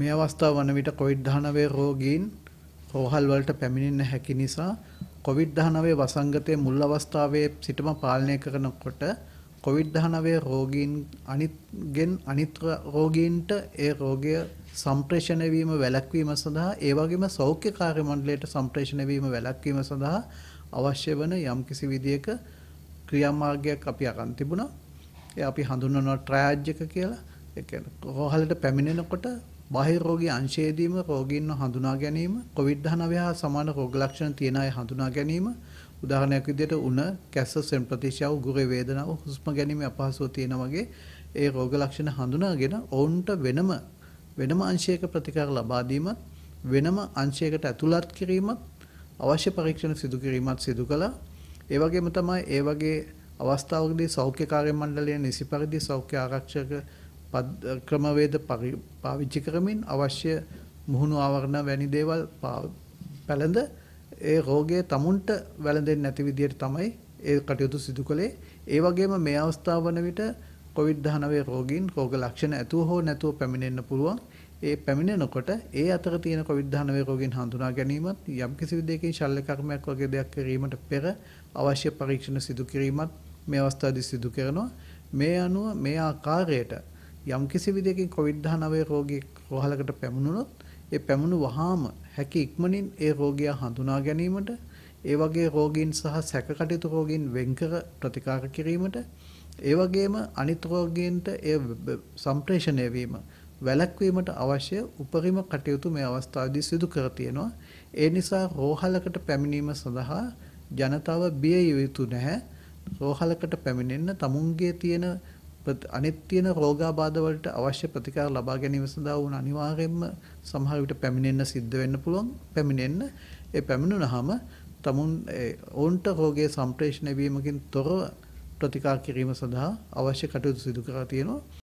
මේ අවස්ථාව වන විට කොවිඩ්-19 රෝගීන් රෝහල් වලට පැමිණෙන්න හැකි නිසා කොවිඩ්-19 වසංගතයේ මුල් අවස්ථාවේ සිටම පාලනය කරනකොට කොවිඩ්-19 රෝගීන් අනිත්ගෙන් අනිත් රෝගීන්ට ඒ රෝගය සම්ප්‍රේෂණය වීම වැළැක්වීම සඳහා ඒ වගේම සෞඛ්‍ය කාර්ය මණ්ඩලයට සම්ප්‍රේෂණය වීම වැළැක්වීම සඳහා අවශ්‍ය වන යම්කිසි විදියක ක්‍රියාමාර්ගයක් අපි අරන් තිබුණා. ඒ අපි හඳුන්වනවා ට්‍රයජ් එක කියලා. ඒ කියන්නේ රෝහලට පැමිණෙනකොට බාහිර රෝගී අංශයේදීම රෝගීන්ව හඳුනා ගැනීම, COVID-19 හා සමාන රෝග ලක්ෂණ තියෙන අය හඳුනා ගැනීම, උදාහරණයක් විදිහට උණ, කැස්ස, සෙම් ප්‍රතිශාව, උගුරේ වේදනාව, හුස්ම ගැනීම අපහසුව තියෙන වගේ ඒ රෝග ලක්ෂණ හඳුනාගෙන ඔවුන්ට වෙනම වෙනම අංශයක ප්‍රතිකාර ලබා දීමත් වෙනම අංශයකට ඇතුළත් කිරීමත් අවශ්‍ය පරීක්ෂණ සිදු කිරීමත් සිදු කළා. ඒ වගේම තමයි ඒ වගේ අවස්ථාවකදී සෞඛ්‍ය කාර්ය මණ්ඩලය නිසි පරිදි සෞඛ්‍ය ආරක්ෂක ක්‍රමවේද පාවිච්චි කරමින් අවශ්‍ය මුහුණු ආවරණ වැනි දේවල් පැළඳ ඒ රෝගය තමුන්ට වැළඳෙන්නේ නැති විදියට තමයි ඒ කටයුතු සිදු කළේ. ඒ වගේම මේ අවස්ථාව වන විට COVID-19 රෝගීන් රෝග ලක්ෂණ ඇතුව හෝ නැතුව පැමිණෙන්න පුළුවන්. ඒ පැමිණෙනකොට ඒ අතර තියෙන COVID-19 රෝගීන් හඳුනා ගැනීමත් යම්කිසි විදියකින් ශල්‍ය කර්මයක් වගේ දෙයක් කිරීමට පෙර අවශ්‍ය පරීක්ෂණ සිදු කිරීමත් මේ අවස්ථාවේදී සිදු කරනවා. මේ අනුව මේ ආකාරයට යම් කිසි විදියකින් COVID-19 රෝගියෙක් රෝහලකට පැමුණුනොත් ඒ පැමුණු වහාම හැකි ඉක්මනින් ඒ රෝගියා හඳුනා ගැනීමට ඒ වගේ රෝගීන් සහ සැකකටයුතු රෝගීන් වෙන්කර ප්‍රතිකාර කිරීමට ඒ වගේම අනිත් රෝගීන්ට ඒ සම්ප්‍රේෂණය වීම වැළැක්වීමට අවශ්‍ය උපරිම කටයුතු මේ අවස්ථාවේදී සිදු කර තියෙනවා. ඒ නිසා රෝහලකට පැමිණීම සඳහා ජනතාව බිය යුතු නැහැ. රෝහලකට පැමිණෙන්න තමුන්ගේ තියෙන අනිත් තියෙන රෝගාබාධ වලට අවශ්‍ය ප්‍රතිකාර ලබා ගැනීම සඳහා වුණ අනිවාර්යයෙන්ම සමහර විට පැමිණෙන්න සිද්ධ වෙන්න පුළුවන් පැමිණෙන්න ඒ පැමිණුනහම තමුන් ඕන්ට රෝගයේ සම්ප්‍රේෂණය වීමකින් තොරව ප්‍රතිකාර කිරීම සඳහා අවශ්‍ය කටයුතු සිදු කරලා තියෙනවා